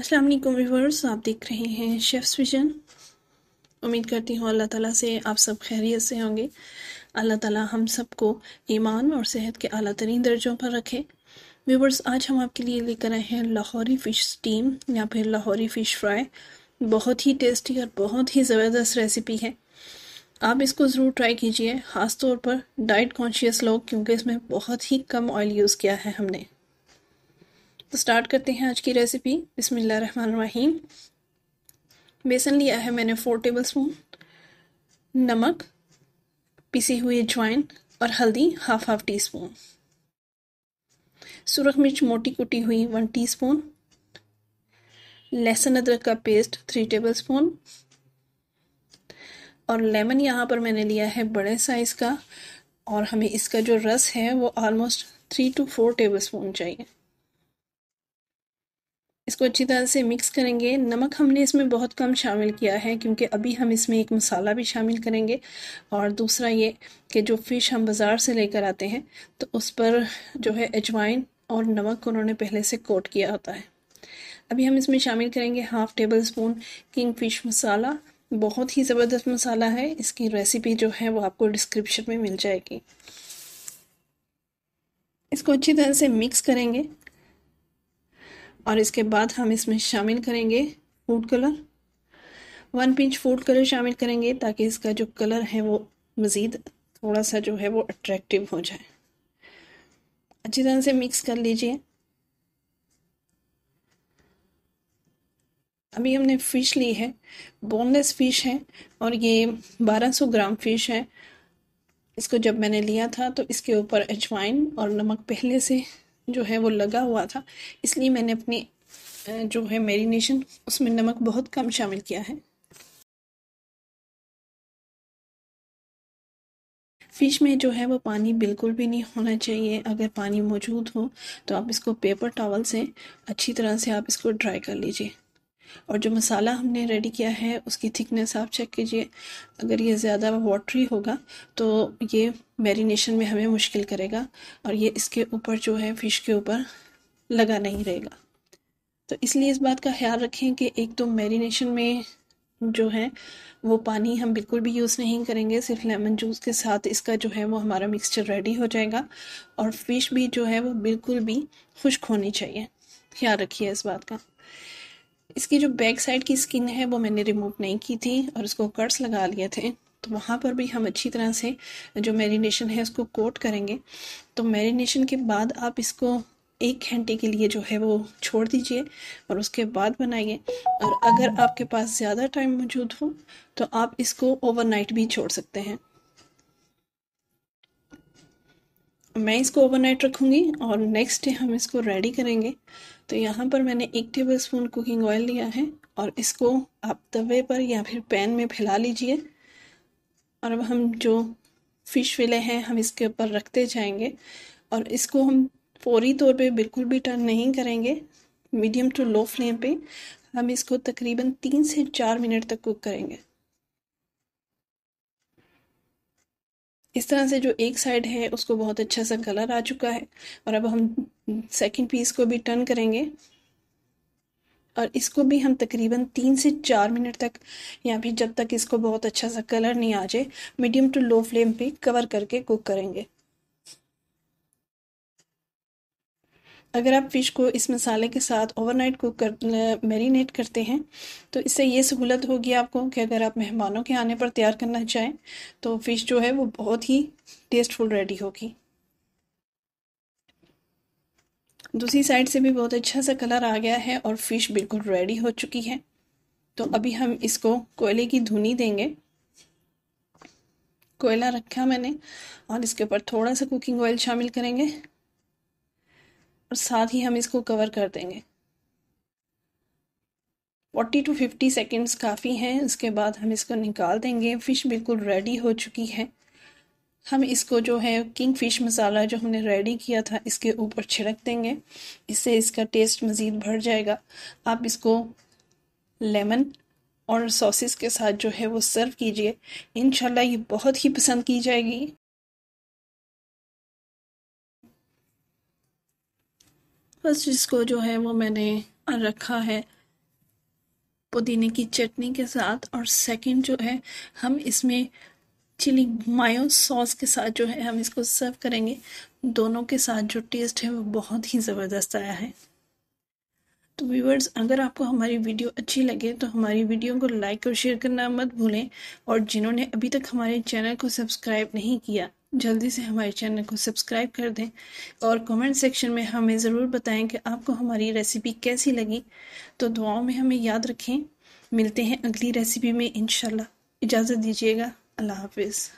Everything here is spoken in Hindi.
अस्सलाम वालेकुम व्यूवर्स आप देख रहे हैं शेफ़्स विजन उम्मीद करती हूँ अल्लाह ताला से आप सब खैरियत से होंगे अल्लाह ताला हम सबको ईमान और सेहत के अला तरीन दर्जों पर रखे व्यूवर्स आज हम आपके लिए लेकर आए हैं लाहौरी फ़िश स्टीम या फिर लाहौरी फ़िश फ्राई बहुत ही टेस्टी और बहुत ही ज़बरदस्त रेसिपी है आप इसको ज़रूर ट्राई कीजिए ख़ासतौर पर डाइट कॉन्शियस लोग क्योंकि इसमें बहुत ही कम ऑयल यूज़ किया है हमने तो स्टार्ट करते हैं आज की रेसिपी रहीम बेसन लिया है मैंने फोर टेबल स्पून नमक पिसी हुई ज्वाइन और हल्दी हाफ हाफ टी स्पून सुरख मिर्च मोटी कुटी हुई वन टी स्पून लहसुन अदरक का पेस्ट थ्री टेबल स्पून और लेमन यहाँ पर मैंने लिया है बड़े साइज़ का और हमें इसका जो रस है वो almost three two four tablespoon चाहिए इसको अच्छी तरह से मिक्स करेंगे नमक हमने इसमें बहुत कम शामिल किया है क्योंकि अभी हम इसमें एक मसाला भी शामिल करेंगे और दूसरा ये कि जो फ़िश हम बाज़ार से लेकर आते हैं तो उस पर जो है अजवाइन और नमक उन्होंने पहले से कोट किया होता है अभी हम इसमें शामिल करेंगे half tablespoon king fish masala बहुत ही ज़बरदस्त मसाला है इसकी रेसिपी जो है वो आपको डिस्क्रिप्शन में मिल जाएगी इसको अच्छी तरह से मिक्स करेंगे और इसके बाद हम इसमें शामिल करेंगे food colour one pinch food colour शामिल करेंगे ताकि इसका जो कलर है वो मज़ीद थोड़ा सा जो है वो अट्रैक्टिव हो जाए अच्छी तरह से मिक्स कर लीजिए अभी हमने फ़िश ली है बोनलेस फ़िश है और ये 1200 ग्राम फ़िश है इसको जब मैंने लिया था तो इसके ऊपर अजवाइन और नमक पहले से जो है वो लगा हुआ था इसलिए मैंने अपनी जो है मेरीनेशन उसमें नमक बहुत कम शामिल किया है फ़िश में जो है वो पानी बिल्कुल भी नहीं होना चाहिए अगर पानी मौजूद हो तो आप इसको पेपर टॉवल से अच्छी तरह से आप इसको ड्राई कर लीजिए और जो मसाला हमने रेडी किया है उसकी थिकनेस आप चेक कीजिए अगर ये ज़्यादा वाटरी होगा तो ये मैरिनेशन में हमें मुश्किल करेगा और ये इसके ऊपर जो है फ़िश के ऊपर लगा नहीं रहेगा तो इसलिए इस बात का ख्याल रखें कि एक तो मैरिनेशन में जो है वो पानी हम बिल्कुल भी यूज़ नहीं करेंगे सिर्फ लेमन जूस के साथ इसका जो है वो हमारा मिक्सचर रेडी हो जाएगा और फ़िश भी जो है वो बिल्कुल भी खुश्क होनी चाहिए ख्याल रखिए इस बात का इसकी जो बैक साइड की स्किन है वो मैंने रिमूव नहीं की थी और उसको कर्ट्स लगा लिए थे तो वहाँ पर भी हम अच्छी तरह से जो मैरिनेशन है उसको कोट करेंगे तो मैरिनेशन के बाद आप इसको एक घंटे के लिए जो है वो छोड़ दीजिए और उसके बाद बनाइए और अगर आपके पास ज़्यादा टाइम मौजूद हो तो आप इसको ओवरनाइट भी छोड़ सकते हैं मैं इसको ओवरनाइट रखूँगी और नेक्स्ट डे हम इसको रेडी करेंगे तो यहाँ पर मैंने एक टेबल स्पून कुकिंग ऑयल लिया है और इसको आप तवे पर या फिर पैन में फैला लीजिए और अब हम जो फ़िश फिले हैं हम इसके ऊपर रखते जाएंगे और इसको हम फौरी तौर पे बिल्कुल भी टर्न नहीं करेंगे मीडियम टू लो फ्लेम पे हम इसको तकरीबन तीन से चार मिनट तक कुक करेंगे इस तरह से जो एक साइड है उसको बहुत अच्छा सा कलर आ चुका है और अब हम सेकंड पीस को भी टर्न करेंगे और इसको भी हम तकरीबन तीन से चार मिनट तक या फिर जब तक इसको बहुत अच्छा सा कलर नहीं आ जाए मीडियम टू लो फ्लेम पे कवर करके कुक करेंगे अगर आप फ़िश को इस मसाले के साथ ओवरनाइट कुक कर मैरिनेट करते हैं तो इससे ये सहूलत होगी आपको कि अगर आप मेहमानों के आने पर तैयार करना चाहें तो फ़िश जो है वो बहुत ही टेस्टफुल रेडी होगी दूसरी साइड से भी बहुत अच्छा सा कलर आ गया है और फ़िश बिल्कुल रेडी हो चुकी है तो अभी हम इसको कोयले की धुनी देंगे कोयला रखा मैंने और इसके ऊपर थोड़ा सा कुकिंग ऑयल शामिल करेंगे और साथ ही हम इसको कवर कर देंगे फोर्टी टू फिफ्टी सेकेंड्स काफ़ी हैं उसके बाद हम इसको निकाल देंगे फ़िश बिल्कुल रेडी हो चुकी है हम इसको जो है किंग फ़िश मसाला जो हमने रेडी किया था इसके ऊपर छिड़क देंगे इससे इसका टेस्ट मज़ीद बढ़ जाएगा आप इसको लेमन और सॉसेस के साथ जो है वो सर्व कीजिए इन ये बहुत ही पसंद की जाएगी बस इसको जो है वो मैंने रखा है पुदीने की चटनी के साथ और सेकंड जो है हम इसमें चिली मायो सॉस के साथ जो है हम इसको सर्व करेंगे दोनों के साथ जो टेस्ट है वो बहुत ही ज़बरदस्त आया है तो व्यूवर्स अगर आपको हमारी वीडियो अच्छी लगे तो हमारी वीडियो को लाइक और शेयर करना मत भूलें और जिन्होंने अभी तक हमारे चैनल को सब्सक्राइब नहीं किया जल्दी से हमारे चैनल को सब्सक्राइब कर दें और कमेंट सेक्शन में हमें ज़रूर बताएं कि आपको हमारी रेसिपी कैसी लगी तो दुआओं में हमें याद रखें मिलते हैं अगली रेसिपी में इन इजाज़त दीजिएगा अल्लाह हाफिज़